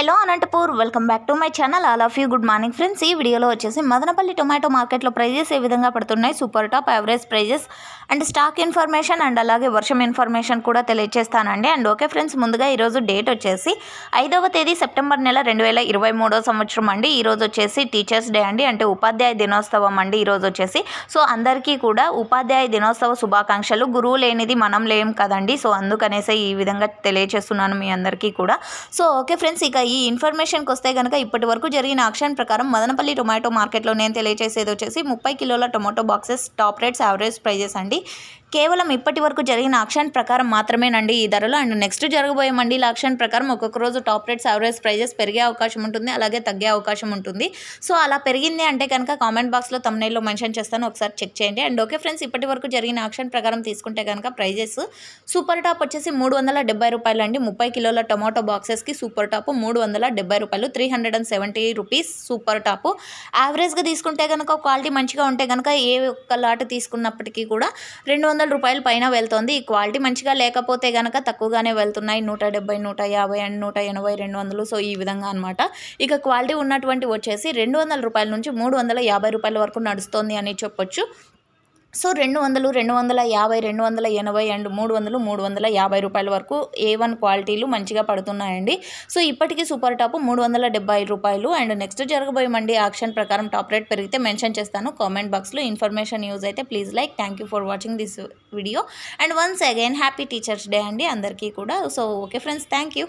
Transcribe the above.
hello Anantapur welcome back to my channel all of you good morning friends ఈ వీడియోలో వచ్చేసి Madanapalle tomato మార్కెట్లో prices ఏ విధంగా పడుతున్నాయి super top average prices and stock information and అలాగే వర్షం ఇన్ఫర్మేషన్ కూడా తెలియజేస్తానండి అండ్ ఓకే ఫ్రెండ్స్ ముందుగా ఈరోజు డేట్ వచ్చేసి ఐదవ తేదీ సెప్టెంబర్ నెల రెండు వేల ఇరవై సంవత్సరం అండి ఈరోజు వచ్చేసి టీచర్స్ డే అండి అంటే ఉపాధ్యాయ దినోత్సవం అండి ఈరోజు వచ్చేసి సో అందరికీ కూడా ఉపాధ్యాయ దినోత్సవ శుభాకాంక్షలు గురువు లేనిది మనం లేం కదండి సో అందుకనేసే ఈ విధంగా తెలియజేస్తున్నాను మీ అందరికీ కూడా సో ఓకే ఫ్రెండ్స్ ఇక ఈ ఇన్ఫర్మేషన్కి వస్తే కనుక ఇప్పటి వరకు జరిగిన ఆక్షన్ ప్రకారం మదనపల్లి టొమాటో మార్కెట్లో నేను తెలియజేసేది వచ్చేసి ముప్పై కిలోల tomato boxes top rates average prices అండి కేవలం ఇప్పటి వరకు జరిగిన ఆక్షన్ ప్రకారం మాత్రమేనండి ఈ ధరలు అండ్ నెక్స్ట్ జరగబోయే మండీల ఆక్షన్ ప్రకారం ఒక్కొక్క రోజు టాప్ రేట్స్ యావరేజ్ ప్రైజెస్ పెరిగే అవకాశం ఉంటుంది అలాగే తగ్గే అవకాశం ఉంటుంది సో అలా పెరిగింది అంటే కనుక కామెంట్ బాక్స్లో తమ్నైల్లో మెన్షన్ చేస్తాను ఒకసారి చెక్ చేయండి అండ్ ఓకే ఫ్రెండ్స్ ఇప్పటి వరకు జరిగిన ఆక్షన్ ప్రకారం తీసుకుంటే కనుక ప్రైజెస్ సూపర్ టాప్ వచ్చేసి మూడు వందల డెబ్బై రూపాయలు అండి ముప్పై కిలోల టొమాటో బాక్సెస్కి సూపర్ టాప్ మూడు వందల డెబ్బై రూపాయలు three hundred and seventy rupees super top యావరేజ్గా తీసుకుంటే కనుక క్వాలిటీ మంచిగా ఉంటే కనుక ఏ ఒక్క లాట్ తీసుకున్నప్పటికీ కూడా రెండు వందల రూపాయల పైన వెళ్తుంది ఈ క్వాలిటీ మంచిగా లేకపోతే కనుక తక్కువగానే వెళ్తున్నాయి నూట డెబ్బై నూట యాభై అండ్ నూట ఎనభై రెండు వందలు సో ఈ విధంగా అనమాట ఇక క్వాలిటీ ఉన్నటువంటి వచ్చేసి రెండు వందల రూపాయల నుంచి మూడు వందల యాభై రూపాయల వరకు నడుస్తుంది అని చెప్పొచ్చు సో రెండు వందలు రెండు వందల యాభై రెండు వందల ఎనభై అండ్ మూడు వందలు మూడు వందల యాభై రూపాయల వరకు ఏ వన్ క్వాలిటీలు మంచిగా పడుతున్నాయండి సో ఇప్పటికీ సూపర్ టాప్ మూడు వందల డెబ్బై రూపాయలు అండ్ నెక్స్ట్ జరగబోయే మండీ యాక్షన్ ప్రకారం టాప్ రేట్ పెరిగితే మెన్షన్ చేస్తాను కామెంట్ బాక్స్లో ఇన్ఫర్మేషన్ యూజ్ అయితే please like thank you for watching this video and once again happy teachers day అండి అందరికీ కూడా so okay friends thank you